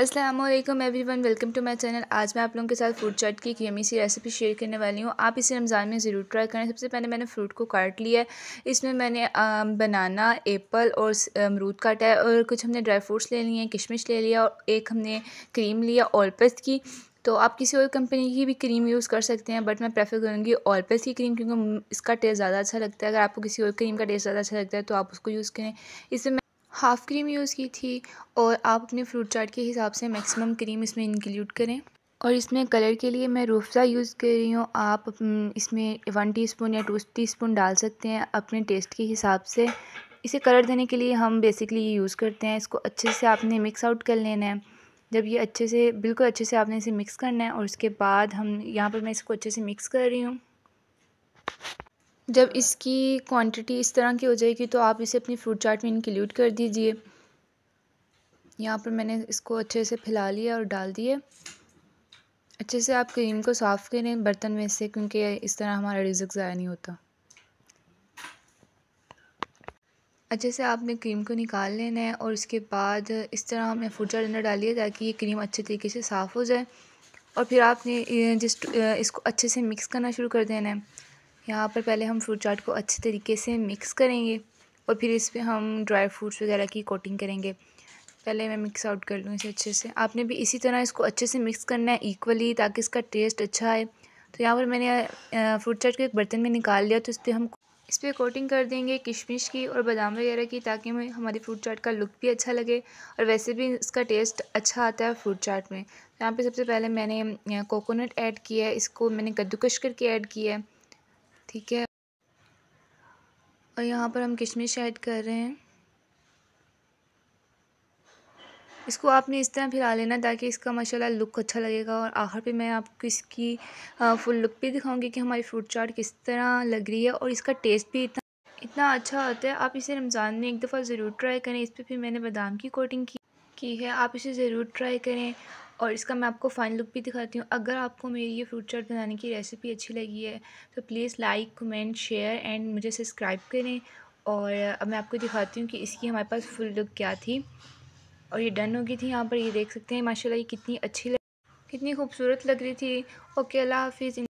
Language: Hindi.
Aslam everyone welcome to my channel आज मैं आप लोगों के साथ फ्रूट चाट की एक यमी सी रेसिपी शेयर करने वाली हूँ आप इसे रमज़ान में ज़रूर ट्राई करें सबसे पहले मैंने फ्रूट को काट लिया है इसमें मैंने बनाना एप्पल और अमरूद काटा है और कुछ हमने ड्राई फ्रूट्स ले लिए हैं किशमिश ले लिया और एक हमने क्रीम लिया ऑलपस की तो आप किसी और कंपनी की भी क्रीम यूज़ कर सकते हैं बट मैं प्रेफर करूँगी ऑलपेस की क्रीम क्योंकि इसका टेस्ट ज़्यादा अच्छा लगता है अगर आपको किसी और क्रीम का टेस्ट ज़्यादा अच्छा लगता है तो आप उसको यूज़ करें इसमें हाफ़ क्रीम यूज़ की थी और आप अपने फ्रूट चाट के हिसाब से मैक्सिमम क्रीम इसमें इंक्लूड करें और इसमें कलर के लिए मैं रूफज़ा यूज़ कर रही हूँ आप इसमें वन टीस्पून या टू टीस्पून डाल सकते हैं अपने टेस्ट के हिसाब से इसे कलर देने के लिए हम बेसिकली ये यूज़ करते हैं इसको अच्छे से आपने मिक्स आउट कर लेना है जब ये अच्छे से बिल्कुल अच्छे से आपने इसे मिक्स करना है और उसके बाद हम यहाँ पर मैं इसको अच्छे से मिक्स कर रही हूँ जब इसकी क्वांटिटी इस तरह की हो जाएगी तो आप इसे अपनी फ्रूट चाट में इंक्लूड कर दीजिए यहाँ पर मैंने इसको अच्छे से फैला लिया और डाल दिए अच्छे से आप क्रीम को साफ़ करें बर्तन में से क्योंकि इस तरह हमारा रिजक ज़ाया नहीं होता अच्छे से आपने क्रीम को निकाल लेना है और उसके बाद इस तरह हमने फ्रूट चाट अंदर डाली है ताकि ये क्रीम अच्छे तरीके से साफ़ हो जाए और फिर आपने जिस इसको अच्छे से मिक्स करना शुरू कर देना है यहाँ पर पहले हम फ्रूट चाट को अच्छे तरीके से मिक्स करेंगे और फिर इस पर हम ड्राई फ्रूट्स वगैरह की कोटिंग करेंगे पहले मैं मिक्स आउट कर लूँ इसे अच्छे से आपने भी इसी तरह इसको अच्छे से मिक्स करना है इक्वली ताकि इसका टेस्ट अच्छा आए तो यहाँ पर मैंने फ्रूट चाट को एक बर्तन में निकाल लिया तो इस पर हम इस पर कोटिंग कर देंगे किशमिश की और बादाम वगैरह की ताकि हमें हमारी फ्रूट चाट का लुक भी अच्छा लगे और वैसे भी इसका टेस्ट अच्छा आता है फ्रूट चाट में यहाँ पे सबसे पहले मैंने कोकोनट ऐड किया है इसको मैंने कद्दूकश करके ऐड किया है ठीक है और यहाँ पर हम किशमिश ऐड कर रहे हैं इसको आपने इस तरह फिरा लेना ताकि इसका माशाल्लाह लुक अच्छा लगेगा और आखिर पे मैं आपको इसकी फुल लुक भी दिखाऊंगी कि हमारी फ्रूट चाट किस तरह लग रही है और इसका टेस्ट भी इतना इतना अच्छा होता है आप इसे रमज़ान में एक दफ़ा ज़रूर ट्राई करें इस पर फिर मैंने बादाम की कोटिंग की की है आप इसे ज़रूर ट्राई करें और इसका मैं आपको फ़ाइन लुक भी दिखाती हूँ अगर आपको मेरी ये फ्रूट चाट बनाने की रेसिपी अच्छी लगी है तो please like comment share and मुझे सब्सक्राइब करें और अब मैं आपको दिखाती हूँ कि इसकी हमारे पास फुल लुक क्या थी और ये डन हो गई थी यहाँ पर ये देख सकते हैं माशाल्लाह ये कितनी अच्छी लग कितनी खूबसूरत लग रही थी ओके अल्लाह हाफिज़